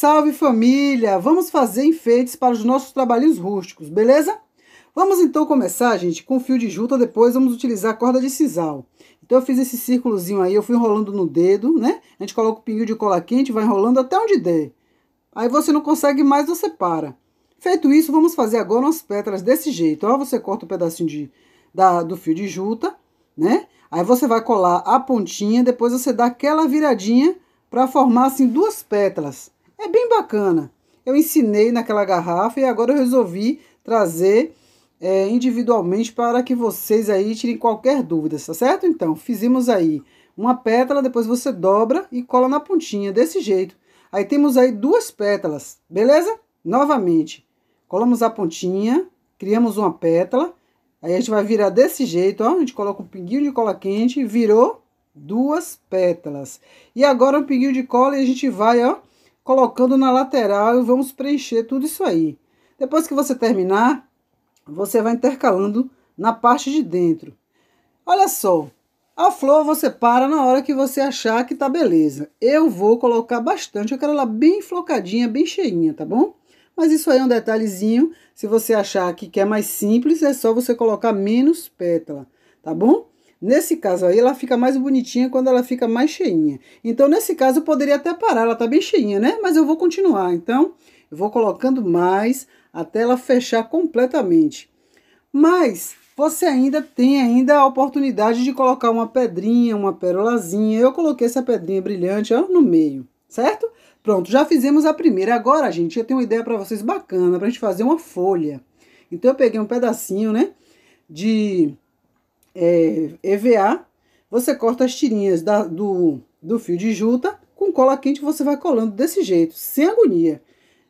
Salve família! Vamos fazer enfeites para os nossos trabalhinhos rústicos, beleza? Vamos então começar, gente, com fio de juta, depois vamos utilizar corda de sisal. Então eu fiz esse círculozinho aí, eu fui enrolando no dedo, né? A gente coloca o pinho de cola quente, vai enrolando até onde der. Aí você não consegue mais, você para. Feito isso, vamos fazer agora umas pétalas desse jeito, ó. Você corta um pedacinho de, da, do fio de juta, né? Aí você vai colar a pontinha, depois você dá aquela viradinha para formar, assim, duas pétalas. É bem bacana. Eu ensinei naquela garrafa e agora eu resolvi trazer é, individualmente para que vocês aí tirem qualquer dúvida, tá certo? Então, fizemos aí uma pétala, depois você dobra e cola na pontinha, desse jeito. Aí temos aí duas pétalas, beleza? Novamente, colamos a pontinha, criamos uma pétala, aí a gente vai virar desse jeito, ó, a gente coloca um pinguinho de cola quente, virou duas pétalas. E agora um pinguinho de cola e a gente vai, ó, colocando na lateral e vamos preencher tudo isso aí. Depois que você terminar, você vai intercalando na parte de dentro. Olha só, a flor você para na hora que você achar que tá beleza. Eu vou colocar bastante, eu quero ela bem flocadinha, bem cheinha, tá bom? Mas isso aí é um detalhezinho, se você achar que quer mais simples, é só você colocar menos pétala, tá bom? Nesse caso aí, ela fica mais bonitinha quando ela fica mais cheinha. Então, nesse caso, eu poderia até parar, ela tá bem cheinha, né? Mas eu vou continuar, então, eu vou colocando mais até ela fechar completamente. Mas, você ainda tem ainda a oportunidade de colocar uma pedrinha, uma perolazinha. Eu coloquei essa pedrinha brilhante, ó, no meio, certo? Pronto, já fizemos a primeira. Agora, gente, eu tenho uma ideia para vocês bacana, pra gente fazer uma folha. Então, eu peguei um pedacinho, né, de é, EVA, você corta as tirinhas da, do, do fio de juta, com cola quente você vai colando desse jeito, sem agonia.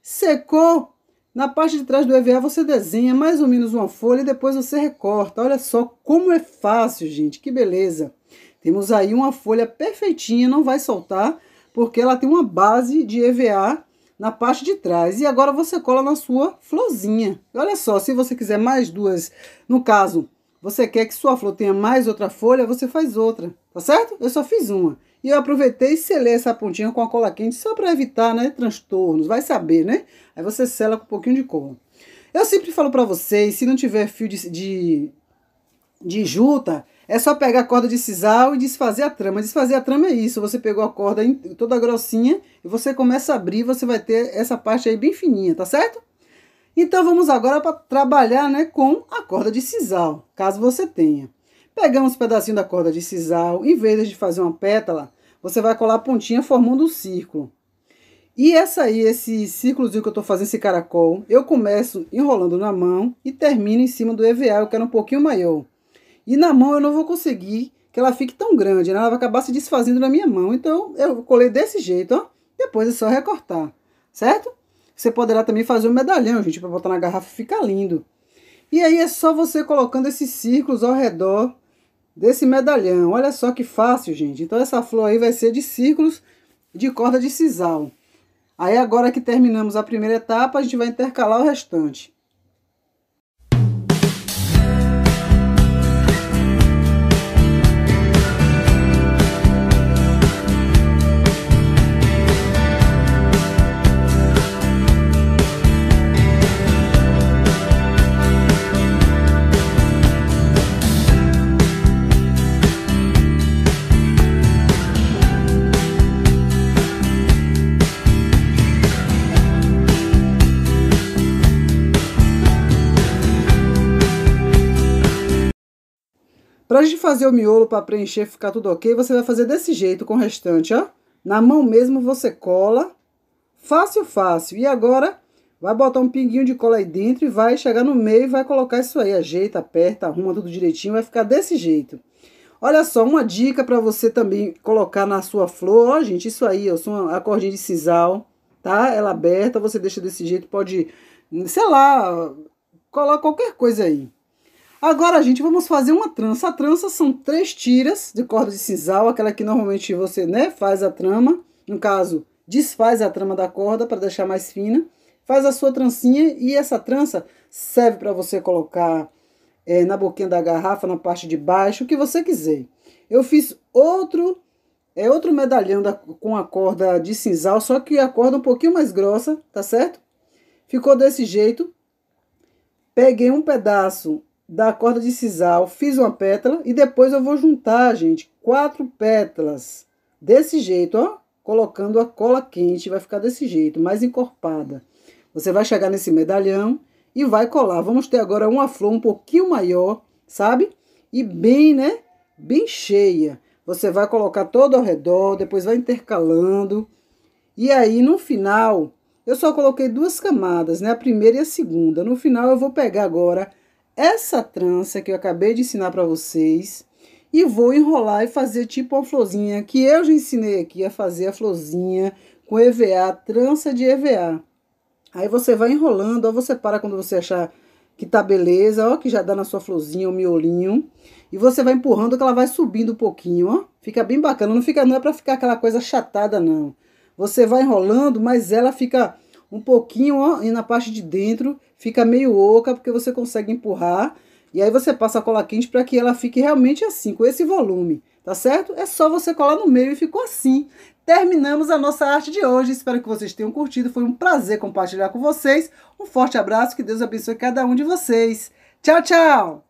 Secou, na parte de trás do EVA você desenha mais ou menos uma folha e depois você recorta. Olha só como é fácil, gente, que beleza. Temos aí uma folha perfeitinha, não vai soltar, porque ela tem uma base de EVA na parte de trás. E agora você cola na sua florzinha. Olha só, se você quiser mais duas, no caso, você quer que sua flor tenha mais outra folha, você faz outra, tá certo? Eu só fiz uma. E eu aproveitei e selei essa pontinha com a cola quente só para evitar, né, transtornos, vai saber, né? Aí você sela com um pouquinho de cola. Eu sempre falo para vocês, se não tiver fio de, de, de juta, é só pegar a corda de sisal e desfazer a trama. Desfazer a trama é isso, você pegou a corda toda grossinha e você começa a abrir, você vai ter essa parte aí bem fininha, tá certo? Então vamos agora para trabalhar né, com a corda de sisal, caso você tenha. Pegamos um pedacinho da corda de sisal, em vez de fazer uma pétala, você vai colar a pontinha formando um círculo. E essa aí, esse círculozinho que eu estou fazendo, esse caracol, eu começo enrolando na mão e termino em cima do EVA, eu quero um pouquinho maior. E na mão eu não vou conseguir que ela fique tão grande, né? ela vai acabar se desfazendo na minha mão. Então eu colei desse jeito, ó. Depois é só recortar, certo? Você poderá também fazer um medalhão, gente, para botar na garrafa, fica lindo. E aí é só você colocando esses círculos ao redor desse medalhão. Olha só que fácil, gente. Então essa flor aí vai ser de círculos de corda de sisal. Aí agora que terminamos a primeira etapa, a gente vai intercalar o restante. Pra gente fazer o miolo para preencher, ficar tudo ok, você vai fazer desse jeito com o restante, ó. Na mão mesmo você cola. Fácil, fácil. E agora, vai botar um pinguinho de cola aí dentro e vai chegar no meio e vai colocar isso aí. Ajeita, aperta, arruma tudo direitinho, vai ficar desse jeito. Olha só, uma dica para você também colocar na sua flor. Ó, gente, isso aí, eu sou a cordinha de sisal, tá? Ela é aberta, você deixa desse jeito, pode, sei lá, colar qualquer coisa aí. Agora, gente, vamos fazer uma trança. A trança são três tiras de corda de sisal, aquela que normalmente você, né, faz a trama. No caso, desfaz a trama da corda para deixar mais fina. Faz a sua trancinha e essa trança serve para você colocar é, na boquinha da garrafa, na parte de baixo, o que você quiser. Eu fiz outro é outro medalhão da, com a corda de cinzal, só que a corda um pouquinho mais grossa, tá certo? Ficou desse jeito. Peguei um pedaço da corda de sisal, fiz uma pétala e depois eu vou juntar, gente, quatro pétalas desse jeito, ó, colocando a cola quente, vai ficar desse jeito, mais encorpada. Você vai chegar nesse medalhão e vai colar. Vamos ter agora uma flor um pouquinho maior, sabe? E bem, né? Bem cheia. Você vai colocar todo ao redor, depois vai intercalando. E aí, no final, eu só coloquei duas camadas, né? A primeira e a segunda. No final, eu vou pegar agora essa trança que eu acabei de ensinar para vocês e vou enrolar e fazer tipo uma florzinha que eu já ensinei aqui a fazer a florzinha com EVA, trança de EVA. Aí você vai enrolando, ou você para quando você achar que tá beleza, ó, que já dá na sua florzinha o miolinho. E você vai empurrando que ela vai subindo um pouquinho, ó. Fica bem bacana, não fica não é para ficar aquela coisa chatada não. Você vai enrolando, mas ela fica um pouquinho, ó, e na parte de dentro fica meio oca porque você consegue empurrar e aí você passa a cola quente para que ela fique realmente assim, com esse volume, tá certo? É só você colar no meio e ficou assim. Terminamos a nossa arte de hoje. Espero que vocês tenham curtido. Foi um prazer compartilhar com vocês. Um forte abraço, que Deus abençoe cada um de vocês. Tchau, tchau!